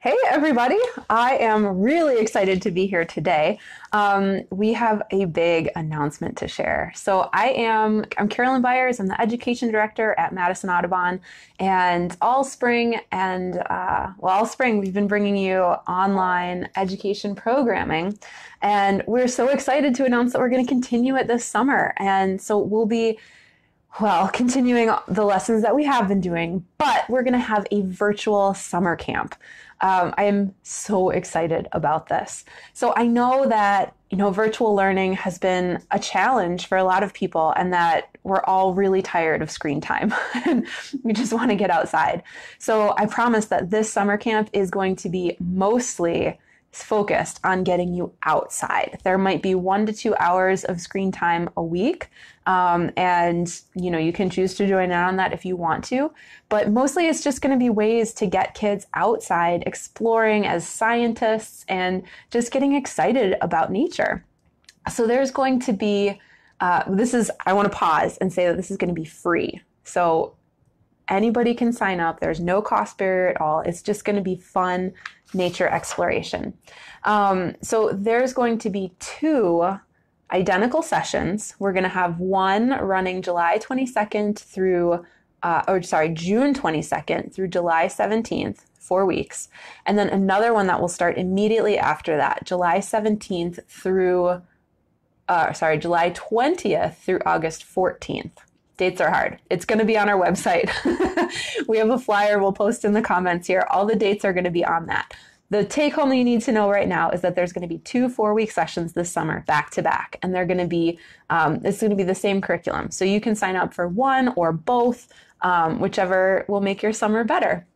Hey, everybody. I am really excited to be here today. Um, we have a big announcement to share. So I am, I'm Carolyn Byers. I'm the education director at Madison Audubon. And all spring and, uh, well, all spring, we've been bringing you online education programming. And we're so excited to announce that we're going to continue it this summer. And so we'll be well, continuing the lessons that we have been doing, but we're going to have a virtual summer camp. Um, I am so excited about this. So I know that you know virtual learning has been a challenge for a lot of people, and that we're all really tired of screen time, and we just want to get outside. So I promise that this summer camp is going to be mostly focused on getting you outside. There might be one to two hours of screen time a week. Um, and you know you can choose to join in on that if you want to but mostly it's just going to be ways to get kids outside exploring as scientists and just getting excited about nature so there's going to be uh, this is i want to pause and say that this is going to be free so Anybody can sign up. There's no cost barrier at all. It's just going to be fun nature exploration. Um, so there's going to be two identical sessions. We're going to have one running July 22nd through, uh, or sorry, June 22nd through July 17th, four weeks. And then another one that will start immediately after that, July 17th through, uh, sorry, July 20th through August 14th dates are hard. It's going to be on our website. we have a flyer we'll post in the comments here. All the dates are going to be on that. The take home you need to know right now is that there's going to be two four week sessions this summer back to back, and they're going to be um, it's going to be the same curriculum. So you can sign up for one or both, um, whichever will make your summer better.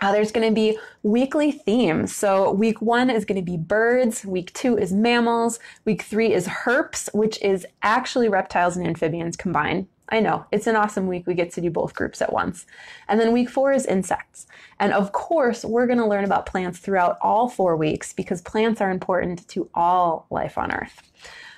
Uh, there's going to be weekly themes. So week one is going to be birds. Week two is mammals. Week three is herps, which is actually reptiles and amphibians combined. I know. It's an awesome week. We get to do both groups at once. And then week four is insects. And of course, we're going to learn about plants throughout all four weeks because plants are important to all life on Earth.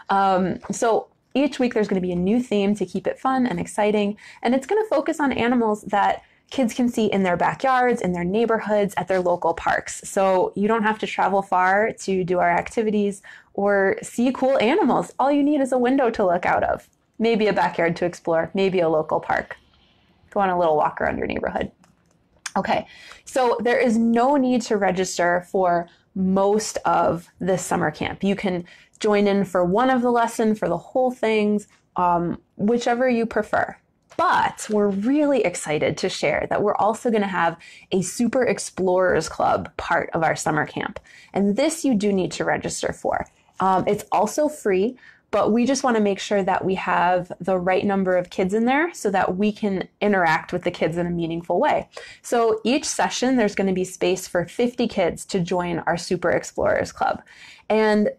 Um, so each week, there's going to be a new theme to keep it fun and exciting. And it's going to focus on animals that kids can see in their backyards, in their neighborhoods, at their local parks. So you don't have to travel far to do our activities or see cool animals. All you need is a window to look out of maybe a backyard to explore, maybe a local park. Go on a little walk around your neighborhood. Okay, so there is no need to register for most of this summer camp. You can join in for one of the lesson, for the whole things, um, whichever you prefer. But we're really excited to share that we're also going to have a Super Explorers Club part of our summer camp. And this you do need to register for. Um, it's also free, but we just want to make sure that we have the right number of kids in there so that we can interact with the kids in a meaningful way. So each session, there's going to be space for 50 kids to join our Super Explorers Club. And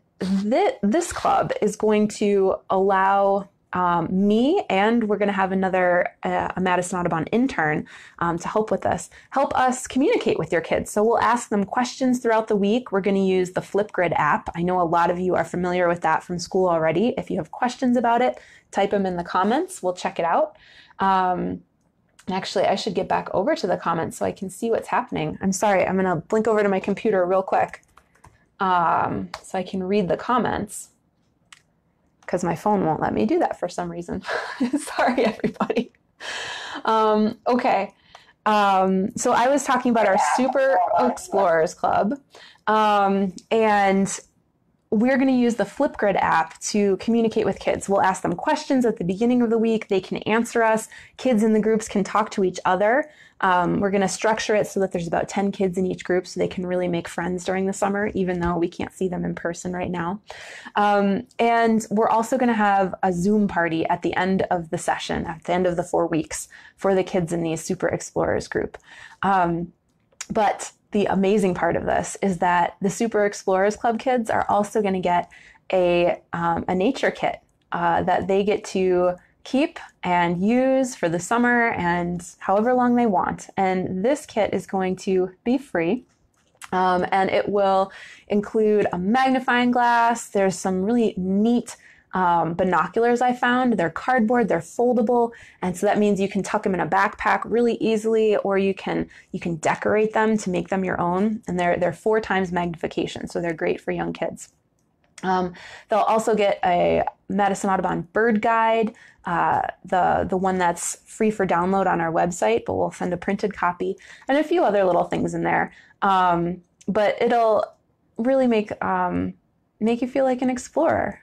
th- this club is going to allow um, me, and we're going to have another uh, a Madison Audubon intern um, to help with this. Help us communicate with your kids. So we'll ask them questions throughout the week. We're going to use the Flipgrid app. I know a lot of you are familiar with that from school already. If you have questions about it, type them in the comments. We'll check it out. Um, actually, I should get back over to the comments so I can see what's happening. I'm sorry, I'm going to blink over to my computer real quick um, so I can read the comments because my phone won't let me do that for some reason. Sorry, everybody. Um, okay. Um, so I was talking about our Super Explorers Club. Um, and we're going to use the Flipgrid app to communicate with kids. We'll ask them questions at the beginning of the week. They can answer us. Kids in the groups can talk to each other. Um, we're going to structure it so that there's about 10 kids in each group so they can really make friends during the summer, even though we can't see them in person right now. Um, and we're also going to have a Zoom party at the end of the session, at the end of the four weeks for the kids in the Super Explorers group. Um, but the amazing part of this is that the Super Explorers Club kids are also going to get a, um, a nature kit uh, that they get to keep and use for the summer and however long they want. And this kit is going to be free. Um, and it will include a magnifying glass. There's some really neat um, binoculars I found. They're cardboard, they're foldable, and so that means you can tuck them in a backpack really easily, or you can you can decorate them to make them your own. And they're they're four times magnification, so they're great for young kids. Um, they'll also get a Madison Audubon bird guide, uh, the the one that's free for download on our website, but we'll send a printed copy and a few other little things in there. Um, but it'll really make um, make you feel like an explorer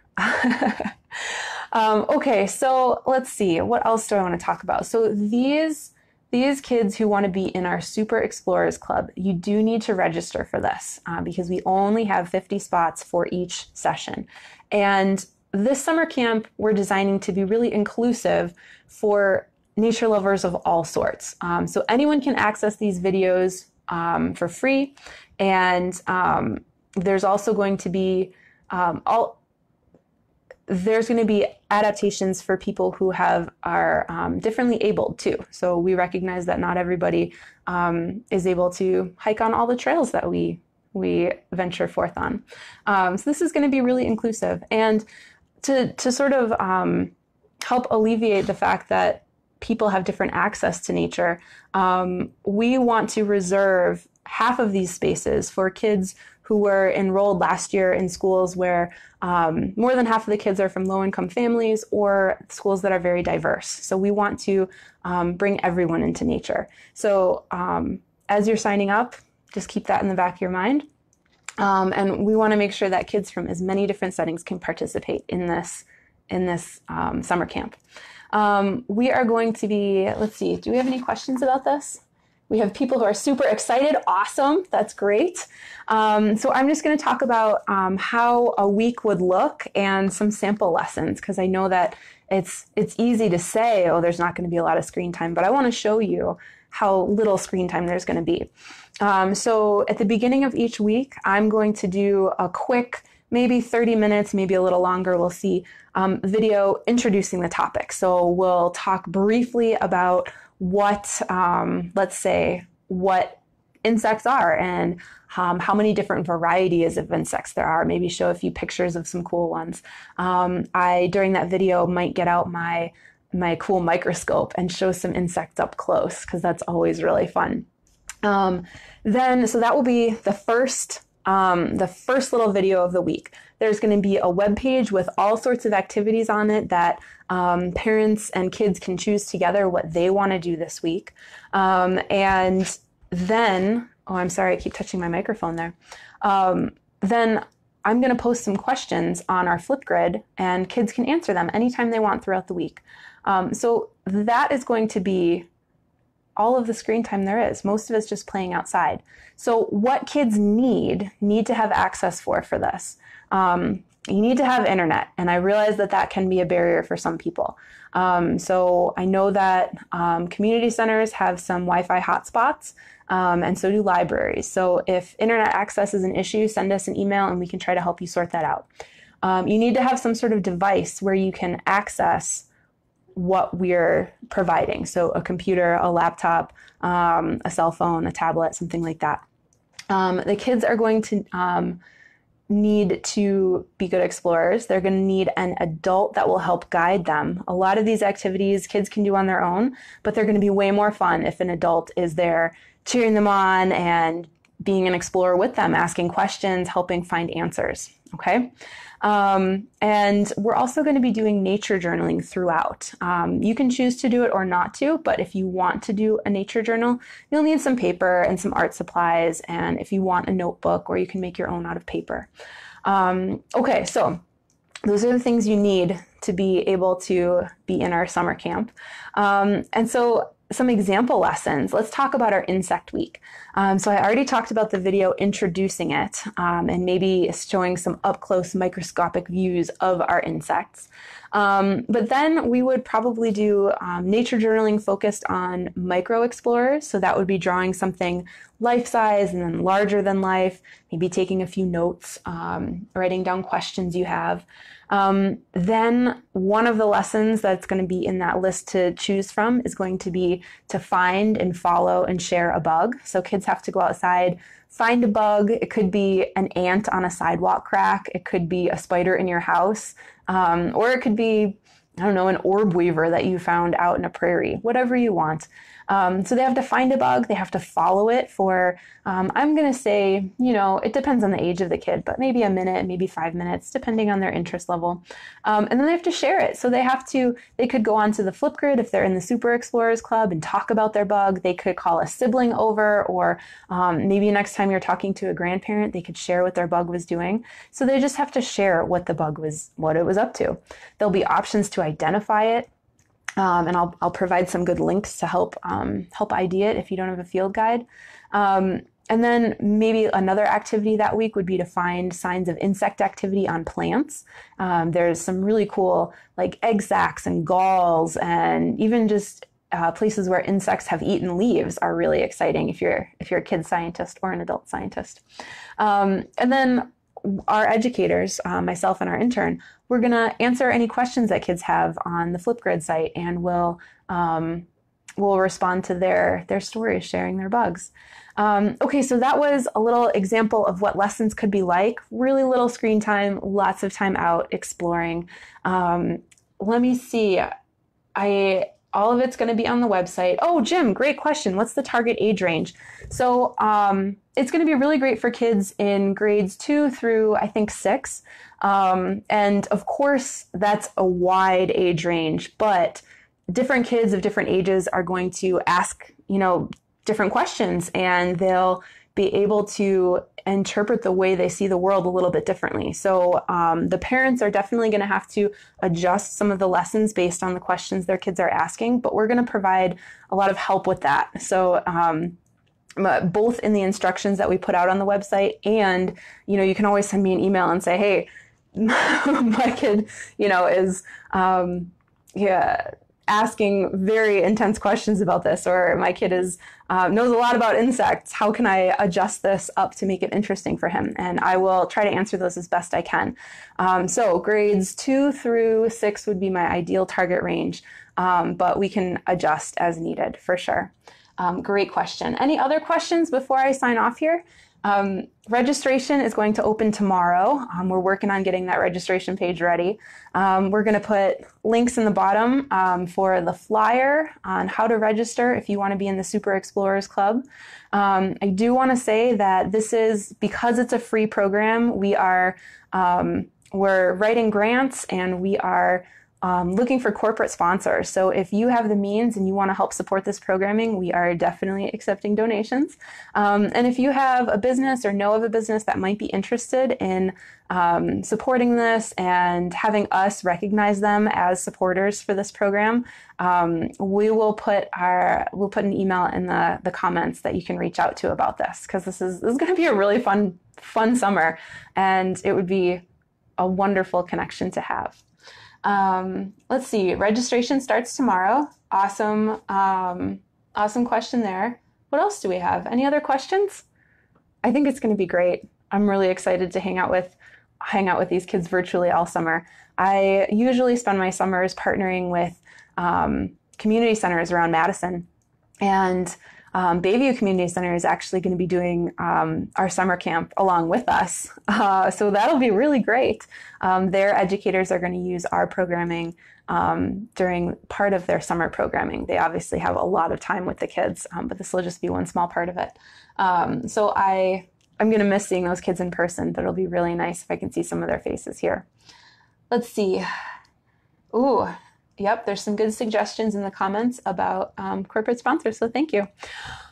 um, okay, so let's see. What else do I want to talk about? So these these kids who want to be in our Super Explorers Club, you do need to register for this uh, because we only have 50 spots for each session. And this summer camp, we're designing to be really inclusive for nature lovers of all sorts. Um, so anyone can access these videos um, for free. And um, there's also going to be um, all there's going to be adaptations for people who have are um, differently abled too. So we recognize that not everybody um, is able to hike on all the trails that we we venture forth on. Um, so this is going to be really inclusive and to to sort of um, help alleviate the fact that people have different access to nature. Um, we want to reserve half of these spaces for kids who were enrolled last year in schools where um, more than half of the kids are from low income families or schools that are very diverse. So we want to um, bring everyone into nature. So um, as you're signing up, just keep that in the back of your mind. Um, and we want to make sure that kids from as many different settings can participate in this in this um, summer camp. Um, we are going to be let's see. Do we have any questions about this? We have people who are super excited. Awesome. That's great. Um, so I'm just going to talk about um, how a week would look and some sample lessons because I know that it's it's easy to say, oh, there's not going to be a lot of screen time, but I want to show you how little screen time there's going to be. Um, so at the beginning of each week, I'm going to do a quick maybe 30 minutes, maybe a little longer, we'll see, um, video introducing the topic. So we'll talk briefly about what, um, let's say, what insects are and um, how many different varieties of insects there are. Maybe show a few pictures of some cool ones. Um, I, during that video, might get out my my cool microscope and show some insects up close because that's always really fun. Um, then, so that will be the first um, the first little video of the week. There's going to be a web page with all sorts of activities on it that um, parents and kids can choose together what they want to do this week. Um, and then, oh, I'm sorry, I keep touching my microphone there. Um, then I'm going to post some questions on our Flipgrid, and kids can answer them anytime they want throughout the week. Um, so that is going to be all of the screen time there is. Most of it's just playing outside. So, what kids need, need to have access for for this. Um, you need to have internet, and I realize that that can be a barrier for some people. Um, so, I know that um, community centers have some Wi Fi hotspots, um, and so do libraries. So, if internet access is an issue, send us an email and we can try to help you sort that out. Um, you need to have some sort of device where you can access what we're providing. So, a computer, a laptop, um, a cell phone, a tablet, something like that. Um, the kids are going to um, need to be good explorers. They're going to need an adult that will help guide them. A lot of these activities kids can do on their own, but they're going to be way more fun if an adult is there cheering them on and being an explorer with them, asking questions, helping find answers. Okay. Um, and we're also going to be doing nature journaling throughout. Um, you can choose to do it or not to, but if you want to do a nature journal, you'll need some paper and some art supplies, and if you want a notebook, or you can make your own out of paper. Um, okay, so those are the things you need to be able to be in our summer camp. Um, and so some example lessons. Let's talk about our insect week. Um, so I already talked about the video introducing it um, and maybe showing some up close microscopic views of our insects. Um, but then we would probably do um, nature journaling focused on micro explorers. So that would be drawing something life size and then larger than life, maybe taking a few notes, um, writing down questions you have. Um, then one of the lessons that's going to be in that list to choose from is going to be to find and follow and share a bug. So kids have to go outside find a bug. It could be an ant on a sidewalk crack. It could be a spider in your house. Um, or it could be, I don't know, an orb weaver that you found out in a prairie, whatever you want. Um, so they have to find a bug, they have to follow it for, um, I'm going to say, you know, it depends on the age of the kid, but maybe a minute, maybe five minutes, depending on their interest level. Um, and then they have to share it. So they have to, they could go onto the Flipgrid if they're in the Super Explorers Club and talk about their bug. They could call a sibling over, or um, maybe next time you're talking to a grandparent, they could share what their bug was doing. So they just have to share what the bug was, what it was up to. There'll be options to identify it um, and I'll, I'll provide some good links to help um, help ID it if you don't have a field guide. Um, and then maybe another activity that week would be to find signs of insect activity on plants. Um, there's some really cool like egg sacs and galls and even just uh, places where insects have eaten leaves are really exciting if you're if you're a kid scientist or an adult scientist. Um, and then our educators, uh, myself and our intern, we're going to answer any questions that kids have on the Flipgrid site, and we'll um, we'll respond to their their stories, sharing their bugs. Um, okay, so that was a little example of what lessons could be like. Really little screen time, lots of time out exploring. Um, let me see. I all of it's going to be on the website. Oh, Jim, great question. What's the target age range? So um, it's going to be really great for kids in grades two through, I think, six. Um, and of course, that's a wide age range, but different kids of different ages are going to ask, you know, different questions and they'll be able to interpret the way they see the world a little bit differently. So um, the parents are definitely going to have to adjust some of the lessons based on the questions their kids are asking, but we're going to provide a lot of help with that. So um, both in the instructions that we put out on the website and you know you can always send me an email and say hey my kid you know is um, yeah asking very intense questions about this, or my kid is uh, knows a lot about insects. How can I adjust this up to make it interesting for him? And I will try to answer those as best I can. Um, so grades two through six would be my ideal target range, um, but we can adjust as needed for sure. Um, great question. Any other questions before I sign off here? Um, registration is going to open tomorrow. Um, we're working on getting that registration page ready. Um, we're going to put links in the bottom um, for the flyer on how to register if you want to be in the Super Explorers Club. Um, I do want to say that this is because it's a free program. We are um, we're writing grants and we are um, looking for corporate sponsors. So if you have the means and you want to help support this programming, we are definitely accepting donations. Um, and if you have a business or know of a business that might be interested in um, supporting this and having us recognize them as supporters for this program, um, we will put our we'll put an email in the the comments that you can reach out to about this because this is this is going to be a really fun fun summer, and it would be a wonderful connection to have. Um, let's see. Registration starts tomorrow. Awesome. Um, awesome question there. What else do we have? Any other questions? I think it's going to be great. I'm really excited to hang out with hang out with these kids virtually all summer. I usually spend my summers partnering with um, community centers around Madison, and um, Bayview Community Center is actually going to be doing um, our summer camp along with us. Uh, so that'll be really great. Um, their educators are going to use our programming um, during part of their summer programming. They obviously have a lot of time with the kids, um, but this will just be one small part of it. Um, so I, I'm going to miss seeing those kids in person, but it'll be really nice if I can see some of their faces here. Let's see. Ooh, yep, there's some good suggestions in the comments about um, corporate sponsors. So thank you.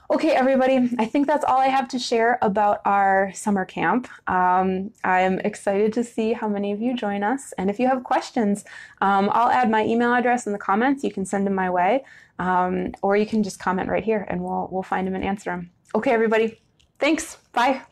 Okay, everybody, I think that's all I have to share about our summer camp. Um, I'm excited to see how many of you join us. And if you have questions, um, I'll add my email address in the comments. You can send them my way, um, or you can just comment right here and we'll, we'll find them and answer them. Okay, everybody, thanks. Bye.